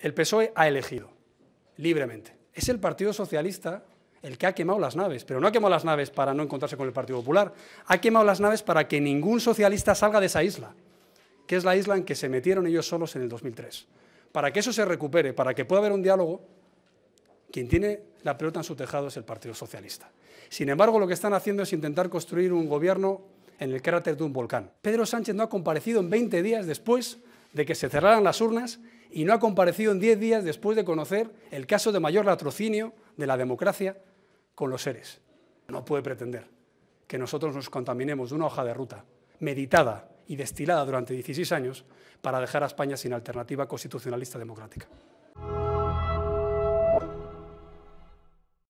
el PSOE ha elegido libremente. Es el Partido Socialista el que ha quemado las naves, pero no ha quemado las naves para no encontrarse con el Partido Popular, ha quemado las naves para que ningún socialista salga de esa isla, que es la isla en que se metieron ellos solos en el 2003. Para que eso se recupere, para que pueda haber un diálogo, quien tiene la pelota en su tejado es el Partido Socialista. Sin embargo, lo que están haciendo es intentar construir un gobierno en el cráter de un volcán. Pedro Sánchez no ha comparecido en 20 días después de que se cerraran las urnas y no ha comparecido en diez días después de conocer el caso de mayor latrocinio de la democracia con los seres. No puede pretender que nosotros nos contaminemos de una hoja de ruta meditada y destilada durante 16 años para dejar a España sin alternativa constitucionalista democrática.